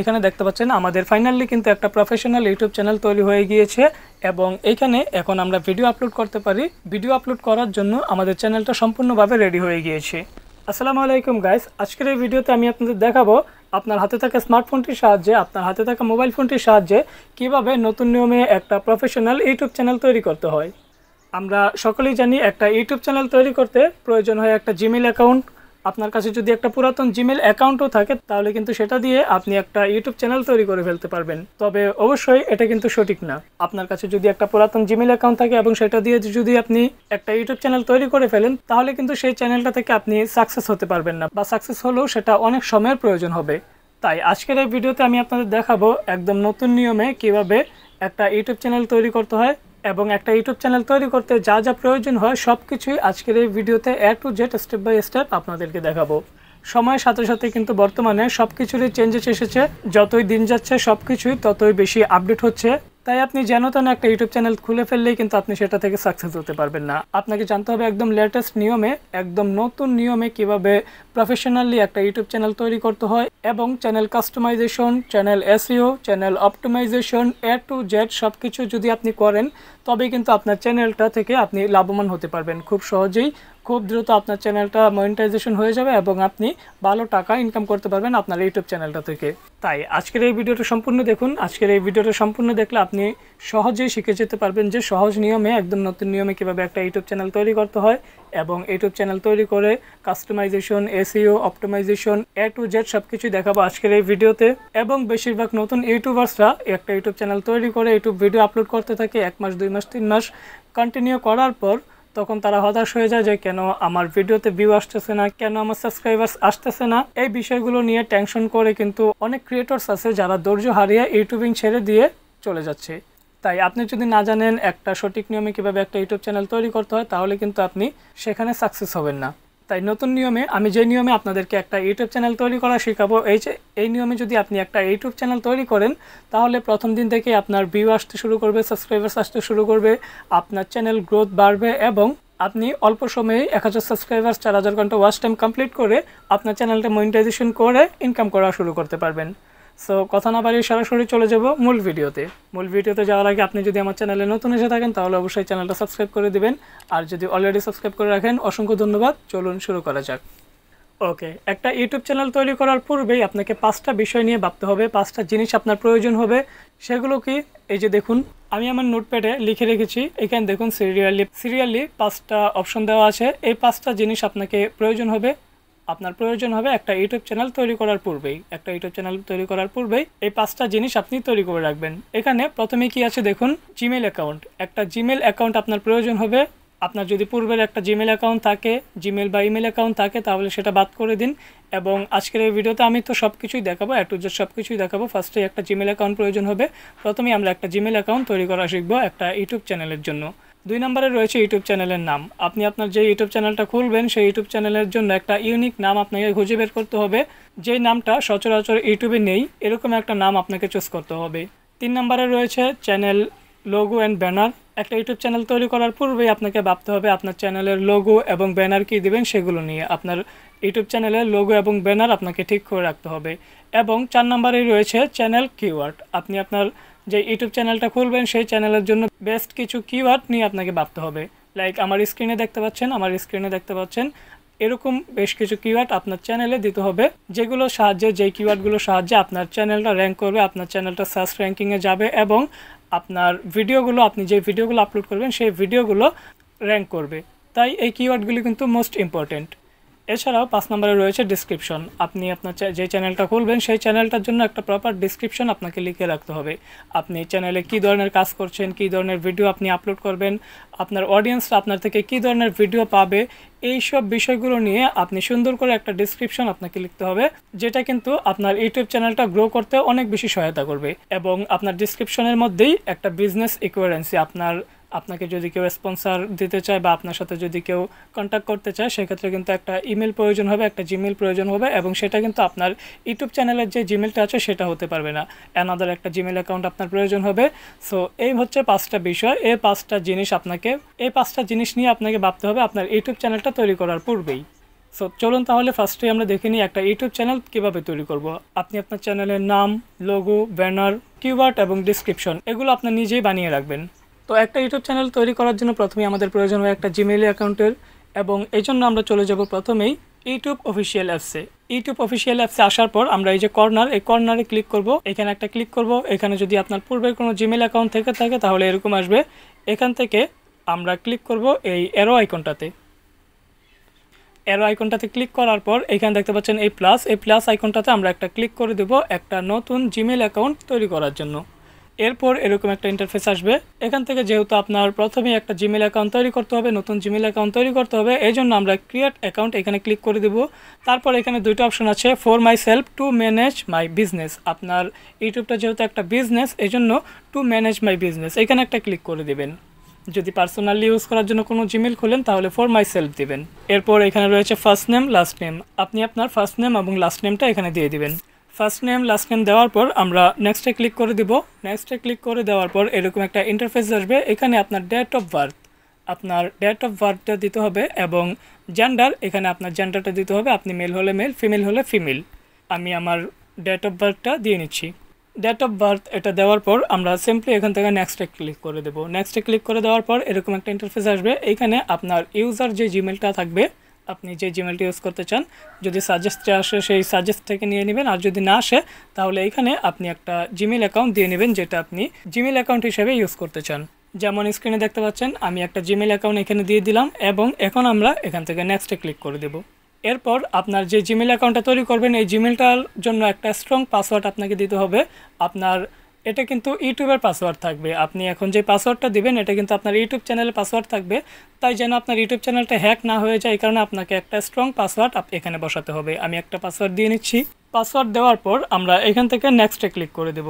এখানে দেখতে পাচ্ছেন আমাদের ফাইনালি কিন্তু একটা প্রফেশনাল ইউটিউব চ্যানেল তৈরি হয়ে গিয়েছে এবং এখানে এখন আমরা ভিডিও আপলোড করতে পারি ভিডিও আপলোড করার জন্য আমাদের চ্যানেলটা সম্পূর্ণভাবে রেডি হয়ে গিয়েছে আসসালামু আলাইকুম গাইস আজকের এই ভিডিওতে আমি আপনাদের দেখাবো আপনার হাতে থাকা স্মার্টফোনটির সাহায্যে আপনার হাতে থাকা মোবাইল ফোনটির সাহায্যে কিভাবে নতুন নিয়মে একটা প্রফেশনাল ইউটিউব চ্যানেল তৈরি করতে হয় আমরা সকলেই জানি একটা ইউটিউব চ্যানেল তৈরি করতে প্রয়োজন হয় একটা জিমেল অ্যাকাউন্ট আপনার কাছে যদি একটা পুরাতন জিমেল অ্যাকাউন্টও থাকে তাহলে কিন্তু সেটা দিয়ে আপনি একটা ইউটিউব চ্যানেল তৈরি করে ফেলতে পারবেন তবে অবশ্যই এটা কিন্তু সঠিক না আপনার কাছে যদি একটা পুরাতন জিমেল অ্যাকাউন্ট থাকে এবং সেটা দিয়ে যদি আপনি একটা ইউটিউব চ্যানেল তৈরি করে ফেলেন তাহলে কিন্তু সেই চ্যানেলটা থেকে আপনি সাকসেস হতে পারবেন না বা সাকসেস হলেও সেটা অনেক সময়ের প্রয়োজন হবে তাই আজকের এই ভিডিওতে আমি আপনাদের দেখাবো একদম নতুন নিয়মে কিভাবে একটা ইউটিউব চ্যানেল তৈরি করতে হয় এবং একটা ইউটিউব চ্যানেল তৈরি করতে যা যা প্রয়োজন হয় সব কিছুই আজকের এই ভিডিওতে A to Z step by step আপনাদেরকে দেখাবো সময়ের সাথে সাথে কিন্তু বর্তমানে সব কিছুরই চেঞ্জেস এসেছে যতই দিন যাচ্ছে সব কিছুই ততই বেশি আপডেট হচ্ছে তাই আপনি যেন তেন একটা ইউটিউব চ্যানেল খুলে ফেললেই কিন্তু আপনি সেটা থেকে সাকসেস হতে পারবেন না আপনাকে জানতে হবে একদম লেটেস্ট নিয়মে একদম নতুন নিয়মে কিভাবে প্রফেশনালি একটা ইউটিউব চ্যানেল তৈরি করতে হয় এবং channel customization channel SEO e channel optimization A to Z সব কিছু যদি আপনি করেন তবে কিন্তু আপনার চ্যানেলটা থেকে আপনি লাভবান হতে পারবেন খুব সহজেই খুব দ্রুত আপনার চ্যানেলটা মনিটাইজেশন হয়ে যাবে এবং আপনি ভালো টাকা ইনকাম করতে পারবেন আপনার ইউটিউব চ্যানেলটা থেকে তাই আজকের এই ভিডিওটা সম্পূর্ণ দেখুন আজকের এই ভিডিওটা সম্পূর্ণ দেখলে আপনি সহজেই শিখে যেতে পারবেন যে সহজ নিয়মে একদম নতুন নিয়মে কীভাবে একটা ইউটিউব চ্যানেল তৈরি করতে হয় এবং ইউটিউব চ্যানেল তৈরি করে customization SEO optimization A to Z সব কিছুই দেখাবো আজকের এই ভিডিওতে এবং বেশিরভাগ নতুন ইউটিউবার্সরা একটা ইউটিউব চ্যানেল তৈরি করে ইউটিউব ভিডিও আপলোড করতে থাকে এক মাস দুই মাস তিন মাস কন্টিনিউ করার পর তখন তারা হতাশ হয়ে যায় যে কেন আমার ভিডিওতে ভিউ আসতেছে না কেন আমার সাবস্ক্রাইবার্স আসতেছে না এই বিষয়গুলো নিয়ে টেনশন করে কিন্তু অনেক ক্রিয়েটর্স আছে যারা ধৈর্য হারিয়ে ইউটিউবিং ছেড়ে দিয়ে চলে যাচ্ছে তাই আপনি যদি না জানেন একটা সঠিক নিয়মে কীভাবে একটা ইউটিউব চ্যানেল তৈরি করতে হয় তাহলে কিন্তু আপনি সেখানে সাকসেস হবেন না তাই নতুন নিয়মে আমি যে নিয়মে আপনাদেরকে একটা ইউটিউব চ্যানেল তৈরি করা শেখাবো এই যে এই নিয়মে যদি আপনি একটা ইউটিউব চ্যানেল তৈরি করেন তাহলে প্রথম দিন থেকে আপনার ভিউ আসতে শুরু করবে সাবস্ক্রাইবার্স আসতে শুরু করবে আপনার চ্যানেল গ্রোথ বাড়বে এবং আপনি অল্প সময়ে এক হাজার সাবস্ক্রাইবার্স চার হাজার ঘন্টা ওয়াচ টাইম কমপ্লিট করে আপনার চ্যানেলটা মনিটাইজেশন করে ইনকাম করা শুরু করতে পারবেন সো কথা না পারি সরাসরি চলে যাব মূল ভিডিওতে মূল ভিডিওতে যাওয়ার আগে আপনি যদি আমার চ্যানেলে নতুন এসে থাকেন তাহলে অবশ্যই চ্যানেলটা সাবস্ক্রাইব করে দেবেন আর যদি অলরেডি সাবস্ক্রাইব করে রাখেন অসংখ্য ধন্যবাদ চলুন শুরু করা যাক ওকে একটা ইউটিউব চ্যানেল তৈরি করার পূর্বেই আপনাকে পাঁচটা বিষয় নিয়ে ভাবতে হবে পাঁচটা জিনিস আপনার প্রয়োজন হবে সেগুলো কি এই যে দেখুন আমি আমার নোটপ্যাডে লিখে রেখেছি এখানে দেখুন সিরিয়ালি সিরিয়ালি পাঁচটা অপশন দেওয়া আছে এই পাঁচটা জিনিস আপনাকে প্রয়োজন হবে আপনার প্রয়োজন হবে একটা ইউটিউব চ্যানেল তৈরি করার পূর্বেই একটা ইউটিউব চ্যানেল তৈরি করার পূর্বেই এই পাঁচটা জিনিস আপনি তৈরি করে রাখবেন এখানে প্রথমে কি আছে দেখুন জিমেল অ্যাকাউন্ট একটা জিমেল অ্যাকাউন্ট আপনার প্রয়োজন হবে আপনার যদি পূর্বের একটা জিমেল অ্যাকাউন্ট থাকে জিমেল বা ইমেল অ্যাকাউন্ট থাকে তাহলে সেটা বাদ করে দিন এবং আজকের এই ভিডিওতে আমি তো সব কিছুই দেখাবো একটু যে সব কিছুই দেখাবো ফার্স্টে একটা জিমেল অ্যাকাউন্ট প্রয়োজন হবে প্রথমেই আমরা একটা জিমেল অ্যাকাউন্ট তৈরি করা শিখবো একটা ইউটিউব চ্যানেলের জন্য দুই নম্বরে রয়েছে ইউটিউব চ্যানেলের নাম আপনি আপনার যে ইউটিউব চ্যানেলটা খুলবেন সেই ইউটিউব চ্যানেলের জন্য একটা ইউনিক নাম আপনাকে খুঁজে বের করতে হবে যে নামটা সচরাচর ইউটিউবে নেই এরকম একটা নাম আপনাকে চুজ করতে হবে তিন নম্বরে রয়েছে চ্যানেল লোগো অ্যান্ড ব্যানার একটা ইউটিউব চ্যানেল তৈরি করার পূর্বেই আপনাকে ভাবতে হবে আপনার চ্যানেলের লোগো এবং ব্যানার কী দেবেন সেগুলো নিয়ে আপনার ইউটিউব চ্যানেলের লোগো এবং ব্যানার আপনাকে ঠিক করে রাখতে হবে এবং চার নম্বরেই রয়েছে চ্যানেল কিওয়ার্ড আপনি আপনার যে ইউটিউব চ্যানেলটা খুলবেন সেই চ্যানেলের জন্য বেস্ট কিছু কিওয়ার্ড নিয়ে আপনাকে ভাবতে হবে লাইক আমার স্ক্রিনে দেখতে পাচ্ছেন আমার স্ক্রিনে দেখতে পাচ্ছেন এরকম বেশ কিছু কিওয়ার্ড আপনার চ্যানেলে দিতে হবে যেগুলো সাহায্যে যে কিওয়ার্ডগুলোর সাহায্যে আপনার চ্যানেলটা র্যাঙ্ক করবে আপনার চ্যানেলটা সার্চ র্যাঙ্কিংয়ে যাবে এবং আপনার ভিডিওগুলো আপনি যে ভিডিওগুলো আপলোড করবেন সেই ভিডিওগুলো র্যাঙ্ক করবে তাই এই কিওয়ার্ডগুলি কিন্তু মোস্ট ইম্পর্টেন্ট এছাড়াও পাঁচ নম্বরে রয়েছে ডিসক্রিপশন আপনি আপনার যে চ্যানেলটা খুলবেন সেই চ্যানেলটার জন্য একটা প্রপার ডিসক্রিপশন আপনাকে লিখে রাখতে হবে আপনি চ্যানেলে কী ধরনের কাজ করছেন কী ধরনের ভিডিও আপনি আপলোড করবেন আপনার অডিয়েন্সরা আপনার থেকে কী ধরনের ভিডিও পাবে এই সব বিষয়গুলো নিয়ে আপনি সুন্দর করে একটা ডিসক্রিপশন আপনাকে লিখতে হবে যেটা কিন্তু আপনার ইউটিউব চ্যানেলটা গ্রো করতে অনেক বেশি সহায়তা করবে এবং আপনার ডিসক্রিপশনের মধ্যেই একটা বিজনেস ইকুয়ারেন্সি আপনার আপনাকে যদি কেউ স্পন্সার দিতে চায় বা আপনার সাথে যদি কেউ কন্ট্যাক্ট করতে চায় সেক্ষেত্রে কিন্তু একটা ইমেল প্রয়োজন হবে একটা জিমেল প্রয়োজন হবে এবং সেটা কিন্তু আপনার ইউটিউব চ্যানেলের যে জিমেলটা আছে সেটা হতে পারবে না অ্যানাদার একটা জিমেল অ্যাকাউন্ট আপনার প্রয়োজন হবে সো এই হচ্ছে পাঁচটা বিষয় এই পাঁচটা জিনিস আপনাকে এই পাঁচটা জিনিস নিয়ে আপনাকে ভাবতে হবে আপনার ইউটিউব চ্যানেলটা তৈরি করার পূর্বেই সো চলুন তাহলে ফার্স্টে আমরা দেখে নিই একটা ইউটিউব চ্যানেল কীভাবে তৈরি করব। আপনি আপনার চ্যানেলের নাম লোগো ব্যানার কিউবার্ড এবং ডিসক্রিপশন এগুলো আপনার নিজেই বানিয়ে রাখবেন তো একটা ইউটিউব চ্যানেল তৈরি করার জন্য প্রথমে আমাদের প্রয়োজন হয় একটা জিমেইল অ্যাকাউন্টের এবং এই জন্য আমরা চলে যাব প্রথমেই ইউটিউব অফিসিয়াল অ্যাপসে ইউটিউব অফিসিয়াল অ্যাপসে আসার পর আমরা এই যে কর্নার এই কর্নারে ক্লিক করব এখানে একটা ক্লিক করব এখানে যদি আপনার পূর্বের কোনো জিমেল অ্যাকাউন্ট থেকে থাকে তাহলে এরকম আসবে এখান থেকে আমরা ক্লিক করব এই অ্যারো আইকনটাতে অ্যারো আইকনটাতে ক্লিক করার পর এখানে দেখতে পাচ্ছেন এই প্লাস এই প্লাস আইকনটাতে আমরা একটা ক্লিক করে দেব একটা নতুন জিমেল অ্যাকাউন্ট তৈরি করার জন্য এরপর এরকম একটা ইন্টারফেস আসবে এখান থেকে যেহেতু আপনার প্রথমেই একটা জিমেল অ্যাকাউন্ট তৈরি করতে হবে নতুন জিমেল অ্যাকাউন্ট তৈরি করতে হবে এই জন্য আমরা ক্রিয়েট অ্যাকাউন্ট এখানে ক্লিক করে দেব তারপর এখানে দুটো অপশন আছে for myself to manage my business আপনার ইউটিউবটা যেহেতু একটা বিজনেস এই জন্য টু ম্যানেজ মাই বিজনেস এখানে একটা ক্লিক করে দেবেন যদি পার্সোনালি ইউজ করার জন্য কোনো জিমেল খোলেন তাহলে ফর মাই সেলফ দেবেন এরপর এখানে রয়েছে ফার্স্ট নেম লাস্ট নেম আপনি আপনার ফার্স্ট নেম এবং লাস্ট নেমটা এখানে দিয়ে দিবেন ফার্স্ট নেম লাস্ট নেম দেওয়ার পর আমরা নেক্সটে ক্লিক করে দিব নেক্সটে ক্লিক করে দেওয়ার পর এরকম একটা ইন্টারফেস আসবে এখানে আপনার ডেট অফ বার্থ আপনার ডেট অফ বার্থটা দিতে হবে এবং জেন্ডার এখানে আপনার জেন্ডারটা দিতে হবে আপনি মেল হলে মেল ফিমেল হলে ফিমেল আমি আমার ডেট অফ বার্থটা দিয়ে নিচ্ছি ডেট অফ বার্থ এটা দেওয়ার পর আমরা সিম্পলি এখান থেকে নেক্সটে ক্লিক করে দেবো নেক্সটে ক্লিক করে দেওয়ার পর এরকম একটা ইন্টারফেস আসবে এখানে আপনার ইউজার যে জিমেলটা থাকবে আপনি যে জিমেলটি ইউজ করতে চান যদি সাজেস্টে আসে সেই সাজেস্ট থেকে নিয়ে নেবেন আর যদি না আসে তাহলে এখানে আপনি একটা জিমেল অ্যাকাউন্ট দিয়ে নেবেন যেটা আপনি জিমেল অ্যাকাউন্ট হিসেবে ইউজ করতে চান যেমন স্ক্রিনে দেখতে পাচ্ছেন আমি একটা জিমেল অ্যাকাউন্ট এখানে দিয়ে দিলাম এবং এখন আমরা এখান থেকে নেক্সটে ক্লিক করে দেব এরপর আপনার যে জিমেল অ্যাকাউন্টটা তৈরি করবেন এই জিমেলটার জন্য একটা স্ট্রং পাসওয়ার্ড আপনাকে দিতে হবে আপনার এটা কিন্তু ইউটিউবের পাসওয়ার্ড থাকবে আপনি এখন যে পাসওয়ার্ডটা দিবেন এটা কিন্তু আপনার ইউটিউব চ্যানেলের পাসওয়ার্ড থাকবে তাই যেন আপনার ইউটিউব চ্যানেলটা হ্যাক না হয়ে যায় এই কারণে আপনাকে একটা স্ট্রং পাসওয়ার্ড এখানে বসাতে হবে আমি একটা পাসওয়ার্ড দিয়ে নিচ্ছি পাসওয়ার্ড দেওয়ার পর আমরা এখান থেকে নেক্সটে ক্লিক করে দেব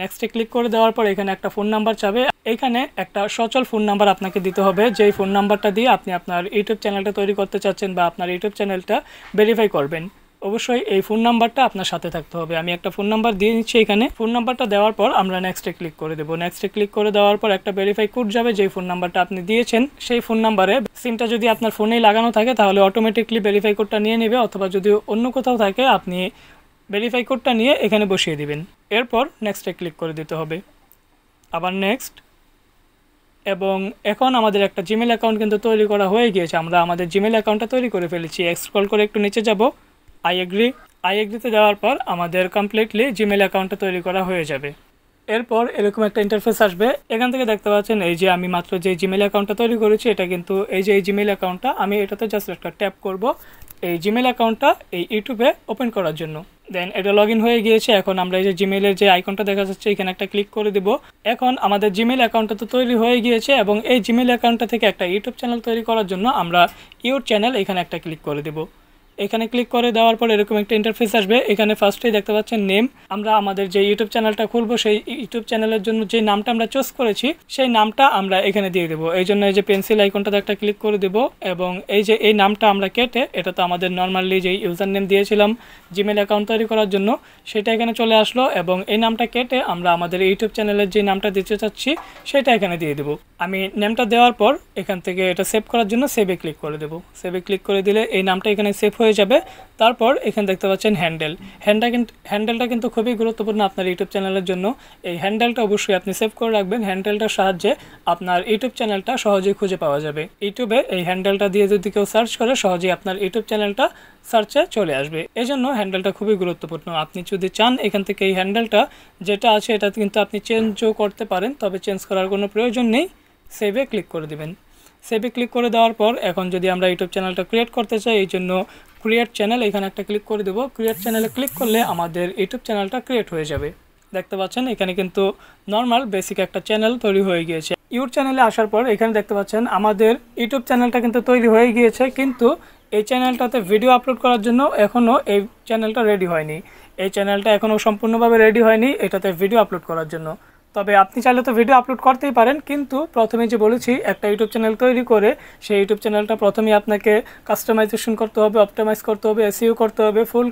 নেক্সটে ক্লিক করে দেওয়ার পর এখানে একটা ফোন নাম্বার চাবে এখানে একটা সচল ফোন নাম্বার আপনাকে দিতে হবে যেই ফোন নাম্বারটা দিয়ে আপনি আপনার ইউটিউব চ্যানেলটা তৈরি করতে চাচ্ছেন বা আপনার ইউটিউব চ্যানেলটা ভেরিফাই করবেন অবশ্যই এই ফোন নাম্বারটা আপনার সাথে থাকতে হবে আমি একটা ফোন নাম্বার দিয়ে দিচ্ছি এখানে ফোন নাম্বারটা দেওয়ার পর আমরা নেক্সটে ক্লিক করে দেবো নেক্সটে ক্লিক করে দেওয়ার পর একটা ভেরিফাই কোড যাবে যেই ফোন নাম্বারটা আপনি দিয়েছেন সেই ফোন নাম্বারে সিমটা যদি আপনার ফোনেই লাগানো থাকে তাহলে অটোমেটিকলি ভেরিফাই কোডটা নিয়ে নেবে অথবা যদি অন্য কোথাও থাকে আপনি ভেরিফাই কোডটা নিয়ে এখানে বসিয়ে দিবেন এরপর নেক্সটে ক্লিক করে দিতে হবে আবার নেক্সট এবং এখন আমাদের একটা জিমেল অ্যাকাউন্ট কিন্তু তৈরি করা হয়ে গিয়েছে আমরা আমাদের জিমেল অ্যাকাউন্টটা তৈরি করে ফেলেছি স্ক্রল করে একটু নিচে যাবো আই এগ্রি আই এগ্রিতে দেওয়ার পর আমাদের কমপ্লিটলি জিমেল অ্যাকাউন্টটা তৈরি করা হয়ে যাবে এরপর এরকম একটা ইন্টারফেস আসবে এখান থেকে দেখতে পাচ্ছেন এই যে আমি মাত্র যে জিমেল অ্যাকাউন্টটা তৈরি করেছি এটা কিন্তু এই যে এই জিমেল অ্যাকাউন্টটা আমি এটাতে জাস্ট একটা ট্যাপ করব এই জিমেল অ্যাকাউন্টটা এই ইউটিউবে ওপেন করার জন্য দেন এটা লগ হয়ে গিয়েছে এখন আমরা এই যে জিমেলের যে আইকনটা দেখা যাচ্ছে এখানে একটা ক্লিক করে দেবো এখন আমাদের জিমেল অ্যাকাউন্টটা তো তৈরি হয়ে গিয়েছে এবং এই জিমেল অ্যাকাউন্টটা থেকে একটা ইউটিউব চ্যানেল তৈরি করার জন্য আমরা ইউর চ্যানেল এখানে একটা ক্লিক করে দেবো এখানে ক্লিক করে দেওয়ার পর এরকম একটা ইন্টারফেস আসবে এখানে ফার্স্টেই দেখতে পাচ্ছেন নেম আমরা আমাদের যে ইউটিউব চ্যানেলটা খুলবো সেই ইউটিউব চ্যানেলের জন্য যে নামটা আমরা চুজ করেছি সেই নামটা আমরা এখানে দিয়ে দেবো এই জন্য এই যে পেন্সিল আইকনটাতে একটা ক্লিক করে দেবো এবং এই যে এই নামটা আমরা কেটে এটা তো আমাদের নর্মালি যে ইউজার নেম দিয়েছিলাম জিমেল অ্যাকাউন্ট তৈরি করার জন্য সেটা এখানে চলে আসলো এবং এই নামটা কেটে আমরা আমাদের ইউটিউব চ্যানেলের যে নামটা দিতে চাচ্ছি সেটা এখানে দিয়ে দেবো আমি নেমটা দেওয়ার পর এখান থেকে এটা সেভ করার জন্য সেভে ক্লিক করে দেবো সেভে ক্লিক করে দিলে এই নামটা এখানে সেভ হয়ে হয়ে যাবে তারপর এখানে দেখতে পাচ্ছেন হ্যান্ডেল কিন্তু হ্যান্ডেলটা কিন্তু খুবই গুরুত্বপূর্ণ আপনার ইউটিউব চ্যানেলের জন্য এই হ্যান্ডেলটা অবশ্যই আপনি সেভ করে রাখবেন হ্যান্ডেলটার সাহায্যে আপনার ইউটিউব চ্যানেলটা সহজেই খুঁজে পাওয়া যাবে ইউটিউবে এই হ্যান্ডেলটা দিয়ে যদি কেউ সার্চ করে সহজেই আপনার ইউটিউব চ্যানেলটা সার্চে চলে আসবে এই জন্য হ্যান্ডেলটা খুবই গুরুত্বপূর্ণ আপনি যদি চান এখান থেকে এই হ্যান্ডেলটা যেটা আছে এটা কিন্তু আপনি চেঞ্জও করতে পারেন তবে চেঞ্জ করার কোনো প্রয়োজন নেই সেভে ক্লিক করে দিবেন সেভে ক্লিক করে দেওয়ার পর এখন যদি আমরা ইউটিউব চ্যানেলটা ক্রিয়েট করতে চাই এই জন্য ক্রিয়েট চ্যানেল এখানে একটা ক্লিক করে দেবো ক্রিয়েট চ্যানেলে ক্লিক করলে আমাদের ইউটিউব চ্যানেলটা ক্রিয়েট হয়ে যাবে দেখতে পাচ্ছেন এখানে কিন্তু নর্মাল বেসিক একটা চ্যানেল তৈরি হয়ে গিয়েছে ইউটিউব চ্যানেলে আসার পর এখানে দেখতে পাচ্ছেন আমাদের ইউটিউব চ্যানেলটা কিন্তু তৈরি হয়ে গিয়েছে কিন্তু এই চ্যানেলটাতে ভিডিও আপলোড করার জন্য এখনও এই চ্যানেলটা রেডি হয়নি এই চ্যানেলটা এখনও সম্পূর্ণভাবে রেডি হয়নি এটাতে ভিডিও আপলোড করার জন্য তবে আপনি চাইলে তো ভিডিও আপলোড করতেই পারেন কিন্তু প্রথমে যে বলেছি একটা ইউটিউব চ্যানেল তৈরি করে সেই ইউটিউব চ্যানেলটা প্রথমেই আপনাকে কাস্টমাইজেশন করতে হবে অপটামাইজ করতে হবে এসিও e করতে হবে ফুল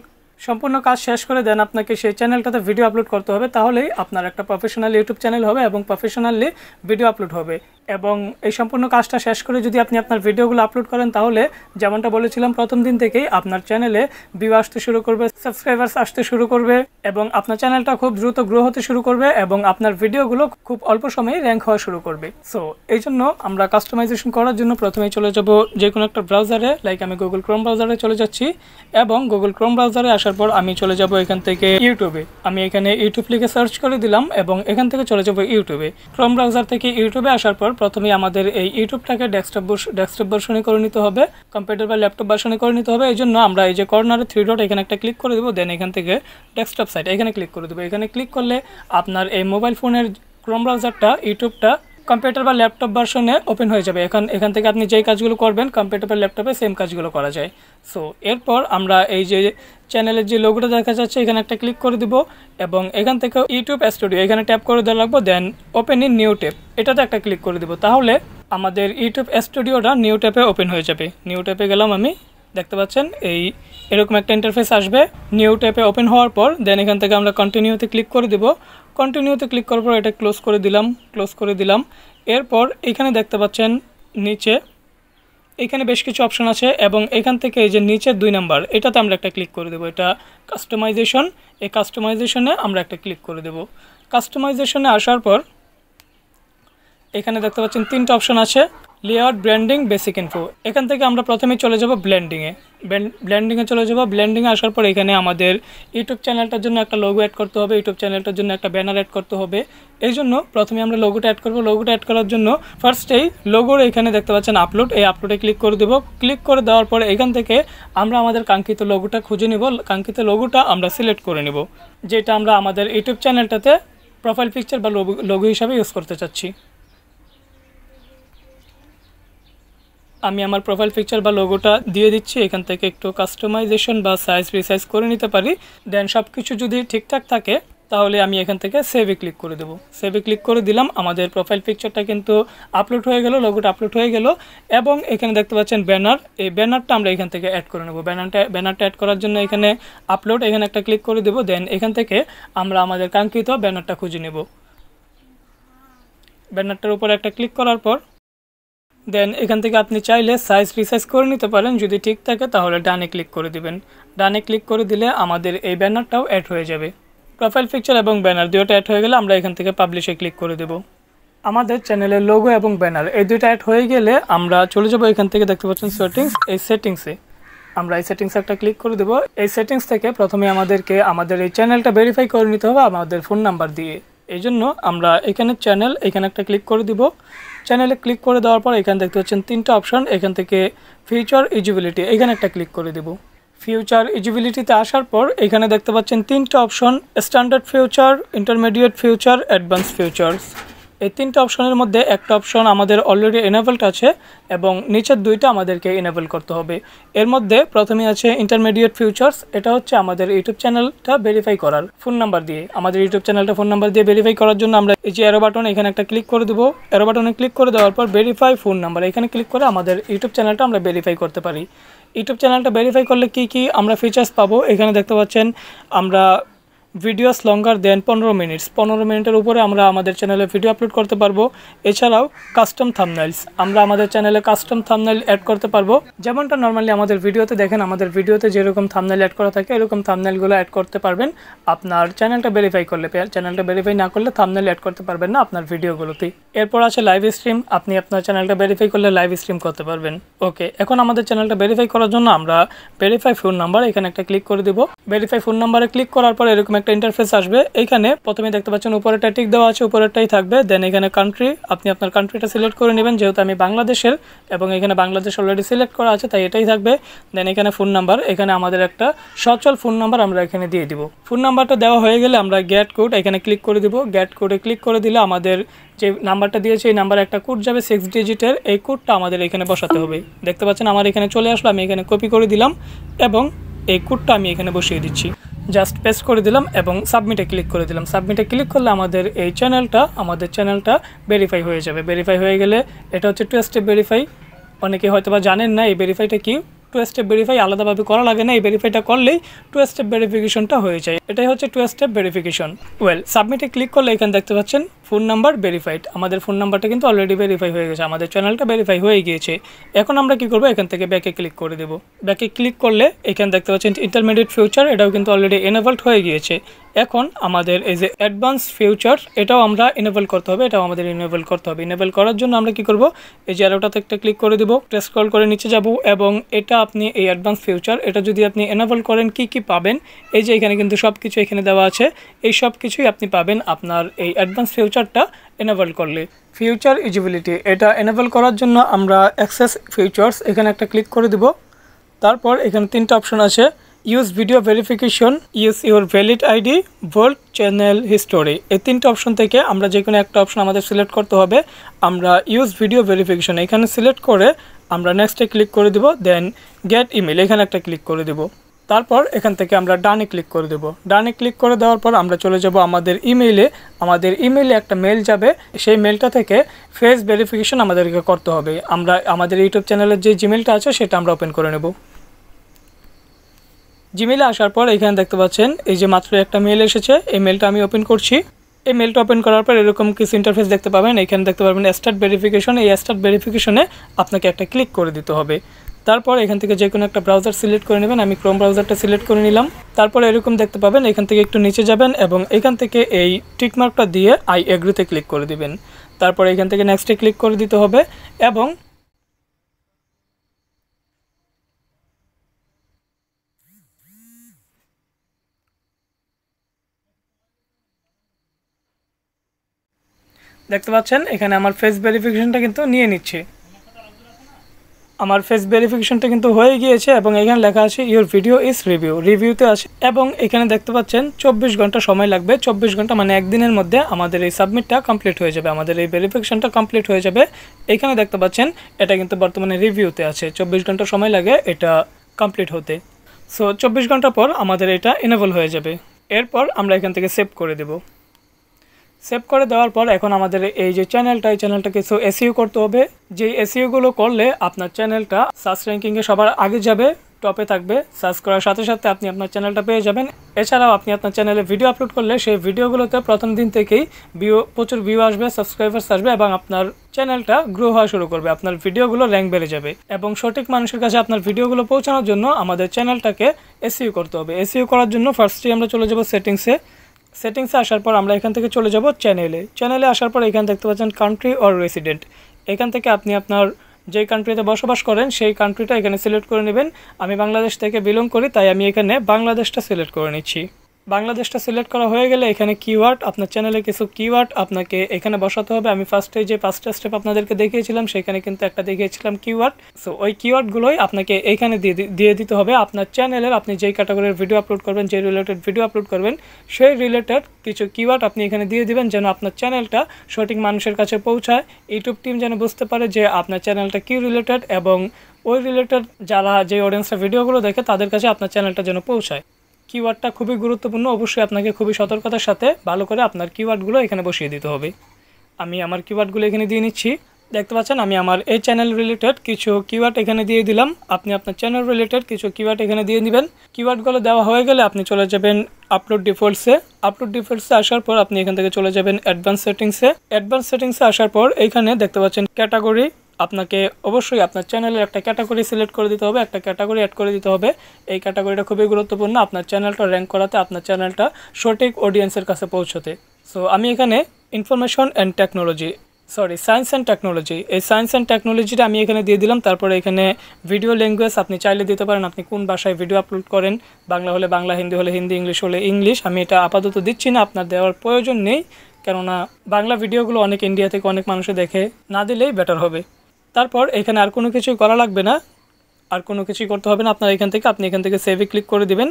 সম্পূর্ণ কাজ শেষ করে দেন আপনাকে সেই চ্যানেলটাতে ভিডিও আপলোড করতে হবে তাহলেই আপনার একটা প্রফেশনাল ইউটিউব চ্যানেল হবে এবং প্রফেশনালি ভিডিও আপলোড হবে এবং এই সম্পূর্ণ কাজটা শেষ করে যদি আপনি আপনার ভিডিওগুলো আপলোড করেন তাহলে যেমনটা বলেছিলাম প্রথম দিন থেকেই আপনার চ্যানেলে ভিউ আসতে শুরু করবে সাবস্ক্রাইবার্স আসতে শুরু করবে এবং আপনার চ্যানেলটা খুব দ্রুত গ্রো হতে শুরু করবে এবং আপনার ভিডিওগুলো খুব অল্প সময়ে র্যাঙ্ক হওয়া শুরু করবে সো এই জন্য আমরা কাস্টমাইজেশন করার জন্য প্রথমে চলে যাব যে কোনো একটা ব্রাউজারে লাইক আমি গুগল ক্রোম ব্রাউজারে চলে যাচ্ছি এবং গুগল ক্রোম ব্রাউজারে আসার পর আমি চলে যাব এখান থেকে ইউটিউবে আমি এখানে ইউটিউব লিখে সার্চ করে দিলাম এবং এখান থেকে চলে যাব ইউটিউবে ক্রোম ব্রাউজার থেকে ইউটিউবে আসার পর প্রথমে আমাদের এই ইউটিউবটাকে ডেস্কটপ ডেস্কটপ ভার্সনে করে নিতে হবে কম্পিউটার বা ল্যাপটপ ভার্সনে করে নিতে হবে এই জন্য আমরা এই যে কর্নারে থ্রি ডট এখানে একটা ক্লিক করে দেবো দেন এখান থেকে ডেস্কটপ সাইট এখানে ক্লিক করে দেবো এখানে ক্লিক করলে আপনার এই মোবাইল ফোনের ক্রোম ব্রাউজারটা ইউটিউবটা কম্পিউটার বা ল্যাপটপ ভার্সনে ওপেন হয়ে যাবে এখান এখান থেকে আপনি যেই কাজগুলো করবেন কম্পিউটার বা ল্যাপটপে সেম কাজগুলো করা যায় সো এরপর আমরা এই যে চ্যানেলের যে লোগোটা দেখা যাচ্ছে এখানে একটা ক্লিক করে দিব এবং এখান থেকে ইউটিউব স্টুডিও এখানে ট্যাপ করে দেওয়া লাগবো then open in new tab এটাতে একটা ক্লিক করে দিব তাহলে আমাদের ইউটিউব স্টুডিওটা নিউ ট্যাপে ওপেন হয়ে যাবে নিউ ট্যাপে গেলাম আমি দেখতে পাচ্ছেন এই এরকম একটা ইন্টারফেস আসবে নিউ ট্যাপে ওপেন হওয়ার পর দেন এখান থেকে আমরা কন্টিনিউতে ক্লিক করে দেবো কন্টিনিউতে ক্লিক করার পর এটা ক্লোজ করে দিলাম ক্লোজ করে দিলাম এরপর এখানে দেখতে পাচ্ছেন নিচে এখানে বেশ কিছু অপশন আছে এবং এখান থেকে এই যে নিচের দুই নাম্বার এটাতে আমরা একটা ক্লিক করে দেবো এটা কাস্টমাইজেশন এই কাস্টমাইজেশনে আমরা একটা ক্লিক করে দেব কাস্টমাইজেশনে আসার পর এখানে দেখতে পাচ্ছেন তিনটা অপশন আছে লেআউট ব্র্যান্ডিং বেসিক ইনফো এখান থেকে আমরা প্রথমে চলে যাব ব্ল্যান্ডিংয়ে ব্ল্যান্ডিংয়ে চলে যাব ব্ল্যান্ডিংয়ে আসার পর এখানে আমাদের ইউটিউব চ্যানেলটার জন্য একটা লোগো অ্যাড করতে হবে ইউটিউব চ্যানেলটার জন্য একটা ব্যানার অ্যাড করতে হবে এই জন্য প্রথমে আমরা লোগোটা অ্যাড করবো লোগোটা অ্যাড করার জন্য ফার্স্টেই লোগোর এখানে দেখতে পাচ্ছেন আপলোড এই আপলোডে ক্লিক করে দেবো ক্লিক করে দেওয়ার পরে এখান থেকে আমরা আমাদের কাঙ্ক্ষিত লোগোটা খুঁজে নিব কাঙ্ক্ষিত লোগোটা আমরা সিলেক্ট করে নেব যেটা আমরা আমাদের ইউটিউব চ্যানেলটাতে প্রোফাইল পিকচার বা লোগো হিসাবে ইউজ করতে চাচ্ছি আমি আমার প্রোফাইল পিকচার বা লোগোটা দিয়ে দিচ্ছি এখান থেকে একটু কাস্টমাইজেশন বা সাইজ রিসাইজ করে নিতে পারি দেন সব কিছু যদি ঠিকঠাক থাকে তাহলে আমি এখান থেকে সেভে ক্লিক করে দেবো সেভে ক্লিক করে দিলাম আমাদের প্রোফাইল পিকচারটা কিন্তু আপলোড হয়ে গেল লোগোটা আপলোড হয়ে গেল এবং এখানে দেখতে পাচ্ছেন ব্যানার এই ব্যানারটা আমরা এখান থেকে অ্যাড করে নেবো ব্যানারটা ব্যানারটা অ্যাড করার জন্য এখানে আপলোড এখানে একটা ক্লিক করে দেবো দেন এখান থেকে আমরা আমাদের কাঙ্ক্ষিত ব্যানারটা খুঁজে নেব ব্যানারটার উপরে একটা ক্লিক করার পর দেন এখান থেকে আপনি চাইলে সাইজ রিসাইজ করে নিতে পারেন যদি ঠিক থাকে তাহলে ডানে ক্লিক করে দিবেন ডানে ক্লিক করে দিলে আমাদের এই ব্যানারটাও অ্যাড হয়ে যাবে প্রোফাইল পিকচার এবং ব্যানার দুটো অ্যাড হয়ে গেলে আমরা এখান থেকে পাবলিশে ক্লিক করে দেব আমাদের চ্যানেলের লোগো এবং ব্যানার এই দুটো অ্যাড হয়ে গেলে আমরা চলে যাব এখান থেকে দেখতে পাচ্ছেন সেটিংস এই সেটিংসে আমরা এই সেটিংস একটা ক্লিক করে দেবো এই সেটিংস থেকে প্রথমে আমাদেরকে আমাদের এই চ্যানেলটা ভেরিফাই করে নিতে হবে আমাদের ফোন নাম্বার দিয়ে এই জন্য আমরা এখানে চ্যানেল এখানে একটা ক্লিক করে দিব চ্যানেলে ক্লিক করে দেওয়ার পর এখানে দেখতে পাচ্ছেন তিনটা অপশন এখান থেকে ফিউচার ইজিবিলিটি এখানে একটা ক্লিক করে দেব ফিউচার ইজিবিলিটিতে আসার পর এখানে দেখতে পাচ্ছেন তিনটা option standard features intermediate features advance features এই তিনটা অপশনের মধ্যে একটা অপশন আমাদের অলরেডি এনাবেলড আছে এবং নিচের দুইটা আমাদেরকে এনাবেল করতে হবে এর মধ্যে প্রথমে আছে ইন্টারমিডিয়েট ফিউচার্স এটা হচ্ছে আমাদের ইউটিউব চ্যানেলটা ভেরিফাই করার ফোন নাম্বার দিয়ে আমাদের ইউটিউব চ্যানেলটা ফোন নাম্বার দিয়ে ভেরিফাই করার জন্য আমরা এই যে অ্যারো বাটন এখানে একটা ক্লিক করে দেবো অ্যারো বাটনে ক্লিক করে দেওয়ার পর ভেরিফাই ফোন নাম্বার এখানে ক্লিক করে আমাদের ইউটিউব চ্যানেলটা আমরা ভেরিফাই করতে পারি ইউটিউব চ্যানেলটা ভেরিফাই করলে কি কি আমরা ফিচার্স পাবো এখানে দেখতে পাচ্ছেন আমরা ভিডিওস লঙ্গার দেন পনেরো মিনিটস পনেরো মিনিটের উপরে আমরা আমাদের চ্যানেলে ভিডিও আপলোড করতে পারবো এছাড়াও কাস্টম থামনাইলস আমরা আমাদের চ্যানেলে কাস্টম থামনাইল অ্যাড করতে পারবো যেমনটা নর্মালি আমাদের ভিডিওতে দেখেন আমাদের ভিডিওতে যেরকম থামনাইল অ্যাড করা থাকে এরকম থামনাইলগুলো অ্যাড করতে পারবেন আপনার চ্যানেলটা ভেরিফাই করলে চ্যানেলটা ভেরিফাই না করলে থামনাইল অ্যাড করতে পারবেন না আপনার ভিডিওগুলোতে এরপর আছে লাইভ স্ট্রিম আপনি আপনার চ্যানেলটা ভেরিফাই করলে লাইভ স্ট্রিম করতে পারবেন ওকে এখন আমাদের চ্যানেলটা ভেরিফাই করার জন্য আমরা ভেরিফাই ফোন নাম্বার এখানে একটা ক্লিক করে দেবো ভেরিফাই ফোন নাম্বারে ক্লিক করার পর এরকম একটা ইন্টারফেস আসবে এইখানে প্রথমে দেখতে পাচ্ছেন উপরেরটা টিক দেওয়া আছে উপরেরটাই থাকবে দেন এখানে কান্ট্রি আপনি আপনার কান্ট্রিটা সিলেক্ট করে নেবেন যেহেতু আমি বাংলাদেশের এবং এখানে বাংলাদেশ অলরেডি সিলেক্ট করা আছে তাই এটাই থাকবে দেন এখানে ফোন নাম্বার এখানে আমাদের একটা সচল ফোন নাম্বার আমরা এখানে দিয়ে দিব ফোন নাম্বারটা দেওয়া হয়ে গেলে আমরা গ্যাট কোড এখানে ক্লিক করে দিব গ্যাট কোডে ক্লিক করে দিলে আমাদের যে নাম্বারটা দিয়েছে এই নাম্বারে একটা কোড যাবে সিক্স ডিজিটের এই কোডটা আমাদের এখানে বসাতে হবে দেখতে পাচ্ছেন আমার এখানে চলে আসলো আমি এখানে কপি করে দিলাম এবং এই কোডটা আমি এখানে বসিয়ে দিচ্ছি জাস্ট পেস্ট করে দিলাম এবং সাবমিটে ক্লিক করে দিলাম সাবমিটে ক্লিক করলে আমাদের এই চ্যানেলটা আমাদের চ্যানেলটা ভেরিফাই হয়ে যাবে ভেরিফাই হয়ে গেলে এটা হচ্ছে টু স্টেপ ভেরিফাই অনেকে হয়তো বা জানেন না এই ভেরিফাইটা কি টু স্টেপ ভেরিফাই আলাদাভাবে করা লাগে না এই ভেরিফাইটা করলেই টু স্টেপ ভেরিফিকেশনটা হয়ে যায় এটাই হচ্ছে টু স্টেপ ভেরিফিকেশন ওয়েল সাবমিটে ক্লিক করলে এখানে দেখতে পাচ্ছেন ফোন নাম্বার ভেরিফাইড আমাদের ফোন নাম্বারটা কিন্তু অলরেডি ভেরিফাই হয়ে গেছে আমাদের চ্যানেলটা ভেরিফাই হয়ে গিয়েছে এখন আমরা কি করবো এখান থেকে ব্যাকে ক্লিক করে দেবো ব্যাকে ক্লিক করলে এখানে দেখতে পাচ্ছেন ইন্টারমিডিয়েট ফিউচার এটাও কিন্তু অলরেডি এনাভেলড হয়ে গিয়েছে এখন আমাদের এই যে অ্যাডভান্স ফিউচার এটাও আমরা ইনেবল করতে হবে এটাও আমাদের ইনেবল করতে হবে ইনেবল করার জন্য আমরা কি করব এই যে অ্যারোটাতে একটা ক্লিক করে দেবো কল করে নিচে যাব এবং এটা আপনি এই অ্যাডভান্স ফিউচার এটা যদি আপনি এনেবল করেন কি কি পাবেন এই যে এখানে কিন্তু সব কিছু এখানে দেওয়া আছে এই সব কিছুই আপনি পাবেন আপনার এই অ্যাডভান্স ফিউচারটা এনেবল করলে ফিউচার ইজিবিলিটি এটা এনেবল করার জন্য আমরা অ্যাক্সেস ফিউচার্স এখানে একটা ক্লিক করে দেব তারপর এখানে তিনটা অপশন আছে use video verification use your valid ID ভোল্ট চ্যানেল হিস্টোরি এই তিনটে অপশন থেকে আমরা যে কোনো একটা অপশন আমাদের সিলেক্ট করতে হবে আমরা ইউজ ভিডিও ভেরিফিকেশন এখানে সিলেক্ট করে আমরা নেক্সটে ক্লিক করে দেব দেন গেট ইমেল এখানে একটা ক্লিক করে দেব তারপর এখান থেকে আমরা ডানে ক্লিক করে দেব ডানে ক্লিক করে দেওয়ার পর আমরা চলে যাব আমাদের ইমেইলে আমাদের ইমেইলে একটা মেল যাবে সেই মেলটা থেকে ফেস ভেরিফিকেশন আমাদেরকে করতে হবে আমরা আমাদের ইউটিউব চ্যানেলের যে জিমেলটা আছে সেটা আমরা ওপেন করে নেব জিমেলে আসার পর এখানে দেখতে পাচ্ছেন এই যে মাত্র একটা মেল এসেছে এই মেলটা আমি ওপেন করছি এই মেলটা ওপেন করার পর এরকম কিছু ইন্টারফেস দেখতে পাবেন এখানে দেখতে পারবেন স্টার্ট ভেরিফিকেশন এই স্টার্ট ভেরিফিকেশনে আপনাকে একটা ক্লিক করে দিতে হবে তারপর এখান থেকে যে কোনো একটা ব্রাউজার সিলেক্ট করে নেবেন আমি ক্রোম ব্রাউজারটা সিলেক্ট করে নিলাম তারপর এরকম দেখতে পাবেন এখান থেকে একটু নিচে যাবেন এবং এখান থেকে এই টিকমার্কটা দিয়ে আই এগ্রিতে ক্লিক করে দিবেন তারপর এখান থেকে নেক্সটে ক্লিক করে দিতে হবে এবং দেখতে পাচ্ছেন এখানে আমার ফেস ভেরিফিকেশনটা কিন্তু নিয়ে নিচ্ছে আমার ফেস ভেরিফিকেশনটা কিন্তু হয়ে গিয়েছে এবং এখানে লেখা আছে ইউর ভিডিও ইজ রিভিউ রিভিউতে আছে এবং এখানে দেখতে পাচ্ছেন চব্বিশ ঘন্টা সময় লাগবে চব্বিশ ঘন্টা মানে একদিনের মধ্যে আমাদের এই সাবমিটটা কমপ্লিট হয়ে যাবে আমাদের এই ভেরিফিকেশনটা কমপ্লিট হয়ে যাবে এখানে দেখতে পাচ্ছেন এটা কিন্তু বর্তমানে রিভিউতে আছে চব্বিশ ঘন্টা সময় লাগে এটা কমপ্লিট হতে সো চব্বিশ ঘন্টা পর আমাদের এটা এনেবল হয়ে যাবে এরপর আমরা এখান থেকে সেভ করে দেবো সেভ করে দেওয়ার পর এখন আমাদের এই যে চ্যানেলটা এই চ্যানেলটা কিছু এসিও e করতে হবে যে এসিওগুলো e করলে আপনার চ্যানেলটা সার্চ র্যাঙ্কিংয়ে সবার আগে যাবে টপে থাকবে সার্চ করার সাথে সাথে আপনি আপনার চ্যানেলটা পেয়ে যাবেন এছাড়াও আপনি আপনার চ্যানেলে ভিডিও আপলোড করলে সেই ভিডিওগুলোতে প্রথম দিন থেকেই ভিউ প্রচুর ভিউ আসবে সাবস্ক্রাইবার্স আসবে এবং আপনার চ্যানেলটা গ্রো হওয়া শুরু করবে আপনার ভিডিওগুলো র্যাঙ্ক বেড়ে যাবে এবং সঠিক মানুষের কাছে আপনার ভিডিওগুলো পৌঁছানোর জন্য আমাদের চ্যানেলটাকে এসিও e করতে হবে এসিও করার জন্য ফার্স্টে আমরা চলে যাব সেটিংসে সেটিংসে আসার পর আমরা এখান থেকে চলে যাব চ্যানেলে চ্যানেলে আসার পর এখানে দেখতে পাচ্ছেন কান্ট্রি অর রেসিডেন্ট এখান থেকে আপনি আপনার যে কান্ট্রিতে বসবাস করেন সেই কান্ট্রিটা এখানে সিলেক্ট করে নেবেন আমি বাংলাদেশ থেকে বিলং করি তাই আমি এখানে বাংলাদেশটা সিলেক্ট করে নিচ্ছি বাংলাদেশটা সিলেক্ট করা হয়ে গেলে এখানে কিওয়ার্ড আপনার চ্যানেলে কিছু কিওয়ার্ড আপনাকে এখানে বসাতে হবে আমি ফার্স্টে যে পাঁচটা স্টেপ আপনাদেরকে দেখিয়েছিলাম সেখানে কিন্তু একটা দেখিয়েছিলাম কিওয়ার্ড সো ওই কিওয়ার্ডগুলোই আপনাকে এখানে দিয়ে দিয়ে দিতে হবে আপনার চ্যানেলের আপনি যেই ক্যাটাগরির ভিডিও আপলোড করবেন যে রিলেটেড ভিডিও আপলোড করবেন সেই রিলেটেড কিছু কিওয়ার্ড আপনি এখানে দিয়ে দিবেন যেন আপনার চ্যানেলটা সঠিক মানুষের কাছে পৌঁছায় ইউটিউব টিম যেন বুঝতে পারে যে আপনার চ্যানেলটা কি রিলেটেড এবং ওই রিলেটেড যারা যে অডিয়েন্সরা ভিডিওগুলো দেখে তাদের কাছে আপনার চ্যানেলটা যেন পৌঁছায় কিওয়ার্ডটা খুবই গুরুত্বপূর্ণ অবশ্যই আপনাকে খুবই সতর্কতার সাথে ভালো করে আপনার কিওয়ার্ডগুলো এখানে বসিয়ে দিতে হবে আমি আমার কিওয়ার্ডগুলো এখানে দিয়ে নিচ্ছি দেখতে পাচ্ছেন আমি আমার এই চ্যানেল রিলেটেড কিছু কিওয়ার্ড এখানে দিয়ে দিলাম আপনি আপনার চ্যানেল রিলেটেড কিছু কিওয়ার্ড এখানে দিয়ে নেবেন কিওয়ার্ডগুলো দেওয়া হয়ে গেলে আপনি চলে যাবেন আপলোড ডিফল্টসে আপলোড ডিফল্টসে আসার পর আপনি এখান থেকে চলে যাবেন অ্যাডভান্স সেটিংসে অ্যাডভান্স সেটিংসে আসার পর এখানে দেখতে পাচ্ছেন ক্যাটাগরি আপনাকে অবশ্যই আপনার চ্যানেলের একটা ক্যাটাগরি সিলেক্ট করে দিতে হবে একটা ক্যাটাগরি অ্যাড করে দিতে হবে এই ক্যাটাগরিটা খুবই গুরুত্বপূর্ণ আপনার চ্যানেলটা র্যাঙ্ক করাতে আপনার চ্যানেলটা সঠিক অডিয়েন্সের কাছে পৌঁছতে সো আমি এখানে information and technology sorry science and technology এই সায়েন্স অ্যান্ড টেকনোলজিটা আমি এখানে দিয়ে দিলাম তারপরে এখানে ভিডিও ল্যাঙ্গুয়েজ আপনি চাইলে দিতে পারেন আপনি কোন ভাষায় ভিডিও আপলোড করেন বাংলা হলে বাংলা হিন্দি হলে হিন্দি ইংলিশ হলে ইংলিশ আমি এটা আপাতত দিচ্ছি না আপনার দেওয়ার প্রয়োজন নেই কেননা বাংলা ভিডিওগুলো অনেক ইন্ডিয়া থেকে অনেক মানুষে দেখে না দিলেই বেটার হবে তারপর এখানে আর কোনো কিছুই করা লাগবে না আর কোনো কিছুই করতে হবে না আপনার এখান থেকে আপনি এখান থেকে সেভে ক্লিক করে দিবেন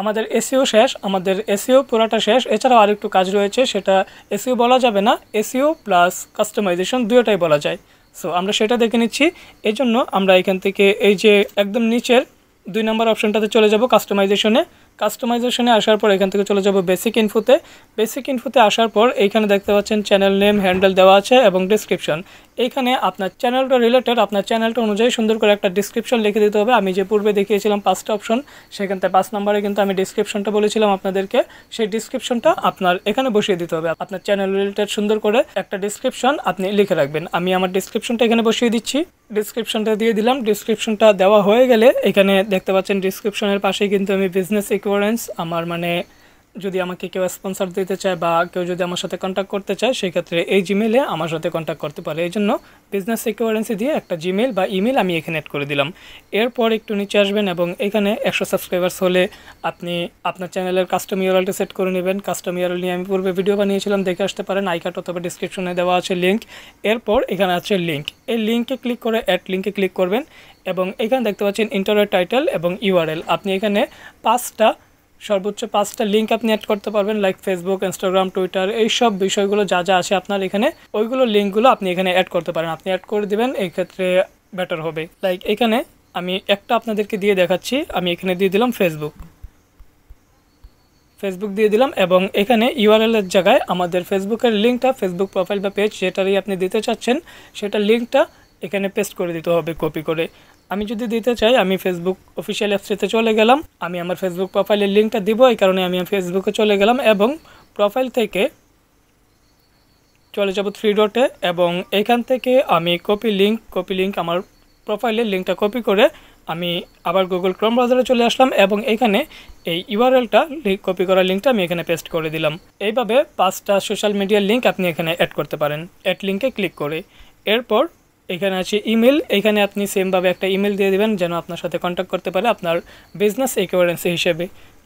আমাদের এসিও e শেষ আমাদের এসিও e পুরাটা শেষ এছাড়াও আরেকটু কাজ রয়েছে সেটা এসিও e বলা যাবে না এসিও প্লাস কাস্টমাইজেশন দুয়োটাই বলা যায় সো আমরা সেটা দেখে নিচ্ছি এই জন্য আমরা এখান থেকে এই যে একদম নিচের দুই নম্বর অপশনটাতে চলে যাব কাস্টমাইজেশনে কাস্টমাইজেশনে আসার পর এখান থেকে চলে যাব বেসিক ইনফুতে বেসিক ইনফুতে আসার পর এইখানে দেখতে পাচ্ছেন চ্যানেল নেম হ্যান্ডেল দেওয়া আছে এবং ডিসক্রিপশন এখানে আপনার চ্যানেলটা রিলেটেড আপনার চ্যানেলটা অনুযায়ী সুন্দর করে একটা ডিসক্রিপশন লিখে দিতে হবে আমি যে পূর্বে দেখিয়েছিলাম পাঁচটা অপশন সেখান থেকে পাঁচ নম্বরে কিন্তু আমি ডিসক্রিপশনটা বলেছিলাম আপনাদেরকে সেই ডিসক্রিপশনটা আপনার এখানে বসিয়ে দিতে হবে আপনার চ্যানেল রিলেটেড সুন্দর করে একটা ডিসক্রিপশন আপনি লিখে রাখবেন আমি আমার ডিসক্রিপশনটা এখানে বসিয়ে দিচ্ছি ডিসক্রিপশনটা দিয়ে দিলাম ডিসক্রিপশনটা দেওয়া হয়ে গেলে এখানে দেখতে পাচ্ছেন ডিসক্রিপশনের পাশেই কিন্তু আমি বিজনেস ইকুয়ারেন্স আমার মানে যদি আমাকে কেউ স্পন্সার দিতে চায় বা কেউ যদি আমার সাথে কন্ট্যাক্ট করতে চায় সেই ক্ষেত্রে এই জিমেলে আমার সাথে কন্ট্যাক্ট করতে পারে এই জন্য বিজনেস সিকিউরেন্সি দিয়ে একটা জিমেল বা ইমেল আমি এখানে অ্যাড করে দিলাম এরপর একটু নিচে আসবেন এবং এখানে একশো সাবস্ক্রাইবার্স হলে আপনি আপনার চ্যানেলের কাস্টম ইউরলটা সেট করে নেবেন কাস্টম ইউরল নিয়ে আমি পূর্বে ভিডিও বানিয়েছিলাম দেখে আসতে পারেন আইকার্ট অথবা ডিসক্রিপশনে দেওয়া আছে লিঙ্ক এরপর এখানে আছে লিঙ্ক এই লিঙ্কে ক্লিক করে অ্যাড লিঙ্কে ক্লিক করবেন এবং এখানে দেখতে পাচ্ছেন ইন্টারনেট টাইটেল এবং ইউআরএল আপনি এখানে পাঁচটা সর্বোচ্চ পাঁচটা লিঙ্ক আপনি অ্যাড করতে পারবেন লাইক ফেসবুক ইনস্টাগ্রাম টুইটার এই সব বিষয়গুলো যা যা আছে আপনার এখানে ওইগুলো লিঙ্কগুলো আপনি এখানে অ্যাড করতে পারেন আপনি অ্যাড করে দেবেন এই ক্ষেত্রে বেটার হবে লাইক এখানে আমি একটা আপনাদেরকে দিয়ে দেখাচ্ছি আমি এখানে দিয়ে দিলাম ফেসবুক ফেসবুক দিয়ে দিলাম এবং এখানে ইউআরএলের জায়গায় আমাদের ফেসবুকের লিঙ্কটা ফেসবুক প্রোফাইল বা পেজ যেটারই আপনি দিতে চাচ্ছেন সেটা লিঙ্কটা এখানে পেস্ট করে দিতে হবে কপি করে আমি যদি দিতে চাই আমি ফেসবুক অফিসিয়াল অ্যাপসেতে চলে গেলাম আমি আমার ফেসবুক প্রোফাইলের লিঙ্কটা দিব এই কারণে আমি ফেসবুকে চলে গেলাম এবং প্রোফাইল থেকে চলে যাব থ্রি ডটে এবং এখান থেকে আমি কপি লিঙ্ক কপি লিঙ্ক আমার প্রোফাইলের লিঙ্কটা কপি করে আমি আবার গুগল ক্রোম ব্রাউজারে চলে আসলাম এবং এখানে এই ইউআরএলটা কপি করার লিঙ্কটা আমি এখানে পেস্ট করে দিলাম এইভাবে পাঁচটা সোশ্যাল মিডিয়ার লিঙ্ক আপনি এখানে অ্যাড করতে পারেন অ্যাড লিঙ্কে ক্লিক করে এরপর এখানে আছে ইমেল এখানে আপনি সেমভাবে একটা ইমেল দিয়ে দেবেন যেন আপনার সাথে কন্ট্যাক্ট করতে পারে আপনার বিজনেস একুয়ারেন্সি হিসেবে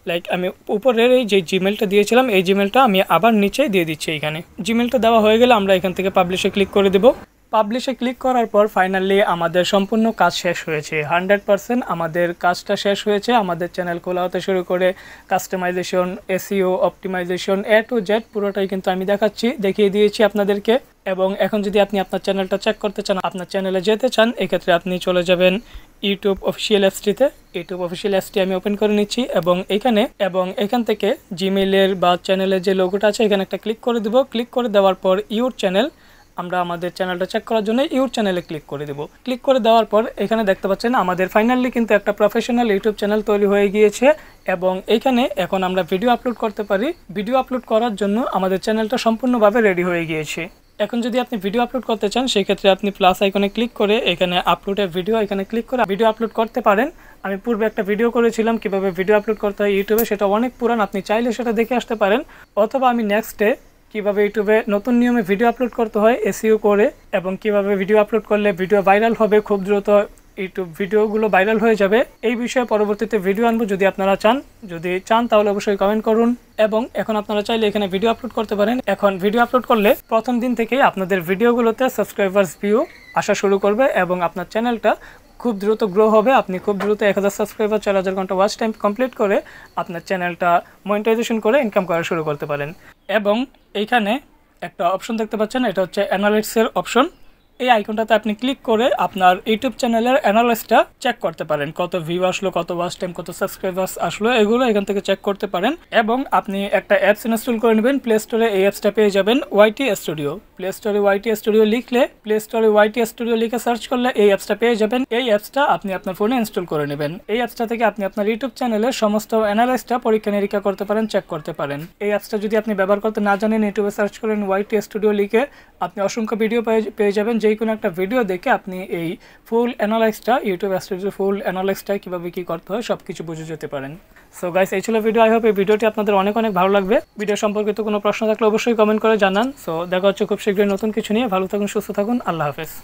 লাইক আমি উপরের এই যে জিমেলটা দিয়েছিলাম এই জিমেলটা আমি আবার নিচে দিয়ে দিচ্ছি এখানে জিমেলটা দেওয়া হয়ে গেলে আমরা এখান থেকে পাবলিশে ক্লিক করে দেবো পাবলিশে ক্লিক করার পর ফাইনালি আমাদের সম্পূর্ণ কাজ শেষ হয়েছে হান্ড্রেড পারসেন্ট আমাদের কাজটা শেষ হয়েছে আমাদের চ্যানেল খোলা হতে শুরু করে customization SEO optimization A to Z পুরোটাই কিন্তু আমি দেখাচ্ছি দেখিয়ে দিয়েছি আপনাদেরকে এবং এখন যদি আপনি আপনার চ্যানেলটা চেক করতে চান আপনার চ্যানেলে যেতে চান এক্ষেত্রে আপনি চলে যাবেন ইউটিউব অফিসিয়াল অ্যাপসটিতে ইউটিউব অফিসিয়াল অ্যাপসটি আমি ওপেন করে নিচ্ছি এবং এখানে এবং এখান থেকে জিমেলের বা চ্যানেলের যে লোগোটা আছে এখানে একটা ক্লিক করে দেবো ক্লিক করে দেওয়ার পর ইউর চ্যানেল আমরা আমাদের চ্যানেলটা চেক করার জন্য ইউটিউব চ্যানেলে ক্লিক করে দেব ক্লিক করে দেওয়ার পর এখানে দেখতে পাচ্ছেন আমাদের ফাইনালি কিন্তু একটা প্রফেশনাল ইউটিউব চ্যানেল তৈরি হয়ে গিয়েছে এবং এখানে এখন আমরা ভিডিও আপলোড করতে পারি ভিডিও আপলোড করার জন্য আমাদের চ্যানেলটা সম্পূর্ণভাবে রেডি হয়ে গিয়েছে এখন যদি আপনি ভিডিও আপলোড করতে চান সেক্ষেত্রে আপনি প্লাস আইকনে ক্লিক করে এখানে আপলোডে ভিডিও এখানে ক্লিক করে ভিডিও আপলোড করতে পারেন আমি পূর্বে একটা ভিডিও করেছিলাম কিভাবে ভিডিও আপলোড করতে হয় ইউটিউবে সেটা অনেক পুরান আপনি চাইলে সেটা দেখে আসতে পারেন অথবা আমি নেক্সট ডে কিভাবে ইউটিউবে নতুন নিয়মে ভিডিও আপলোড করতে হয় এসিও করে এবং কিভাবে ভিডিও আপলোড করলে ভিডিও ভাইরাল হবে খুব দ্রুত ইউটিউব ভিডিওগুলো ভাইরাল হয়ে যাবে এই বিষয়ে পরবর্তীতে ভিডিও আনবো যদি আপনারা চান যদি চান তাহলে অবশ্যই কমেন্ট করুন এবং এখন আপনারা চাইলে এখানে ভিডিও আপলোড করতে পারেন এখন ভিডিও আপলোড করলে প্রথম দিন থেকেই আপনাদের ভিডিওগুলোতে সাবস্ক্রাইবার্স ভিউ আসা শুরু করবে এবং আপনার চ্যানেলটা খুব দ্রুত গ্রো হবে আপনি খুব দ্রুত এক হাজার সাবস্ক্রাইবার চার হাজার ঘন্টা ওয়াচ টাইম কমপ্লিট করে আপনার চ্যানেলটা মনিটাইজেশন করে ইনকাম করা শুরু করতে পারেন এবং এইখানে একটা অপশন দেখতে পাচ্ছেন এটা হচ্ছে অ্যানালিক্সের অপশন এই আইকনটাতে আপনি ক্লিক করে আপনার ইউটিউব চ্যানেলের অ্যানালাইসটা চেক করতে পারেন কত ভিউ আসলো কত ওয়াচ টাইম কত সাবস্ক্রাইবার্স আসলো এগুলো এখান থেকে চেক করতে পারেন এবং আপনি একটা অ্যাপস ইনস্টল করে নেবেন প্লে স্টোরে এই অ্যাপসটা পেয়ে যাবেন ওয়াইটি স্টুডিও প্লে স্টোরে ওয়াইটি স্টুডিও লিখলে প্লে স্টোরে ওয়াইটি স্টুডিও লিখে সার্চ করলে এই অ্যাপসটা পেয়ে যাবেন এই অ্যাপসটা আপনি আপনার ফোনে ইনস্টল করে নেবেন এই অ্যাপসটা থেকে আপনি আপনার ইউটিউব চ্যানেলের সমস্ত অ্যানালাইসটা পরীক্ষা নিরীক্ষা করতে পারেন চেক করতে পারেন এই অ্যাপসটা যদি আপনি ব্যবহার করতে না জানেন ইউটিউবে সার্চ করেন ওয়াইটি স্টুডিও লিখে আপনি অসংখ্য ভিডিও পেয়ে যাবেন যে কোনো একটা ভিডিও দেখে আপনি এই ফুল অ্যানালাইসটা ইউটিউব স্টুডিও ফুল অ্যানালাইসটা কীভাবে কী করতে হয় সব কিছু বুঝে যেতে পারেন সো গাইস এই ছিল ভিডিও আই হোপ এই ভিডিওটি আপনাদের অনেক অনেক ভালো লাগবে ভিডিও সম্পর্কিত কোনো প্রশ্ন থাকলে অবশ্যই কমেন্ট করে জানান সো দেখা হচ্ছে খুব শীঘ্রই নতুন কিছু নিয়ে ভালো থাকুন সুস্থ থাকুন আল্লাহ হাফেজ